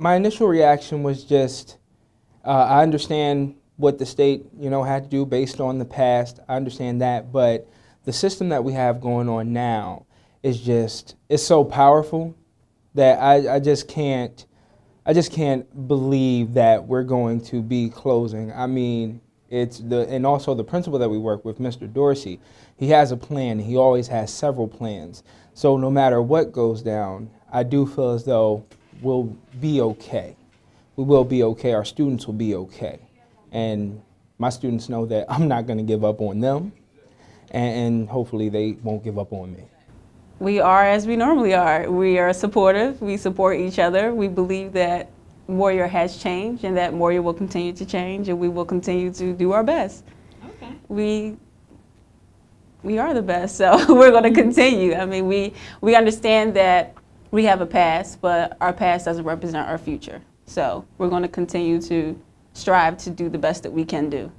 my initial reaction was just uh, I understand what the state you know had to do based on the past. I understand that, but the system that we have going on now is just it's so powerful that I, I just can't I just can't believe that we're going to be closing. I mean, it's the and also the principal that we work with, Mr. Dorsey. He has a plan. He always has several plans. So no matter what goes down, I do feel as though will be okay. We will be okay. Our students will be okay. And my students know that I'm not going to give up on them, and, hopefully they won't give up on me. We are as we normally are. We are supportive. We support each other. We believe that Warrior has changed and that Warrior will continue to change and we will continue to do our best. Okay. We we are the best, so we're going to mm-hmm. continue. I mean, we we understand that we have a past, but our past doesn't represent our future. So we're going to continue to strive to do the best that we can do.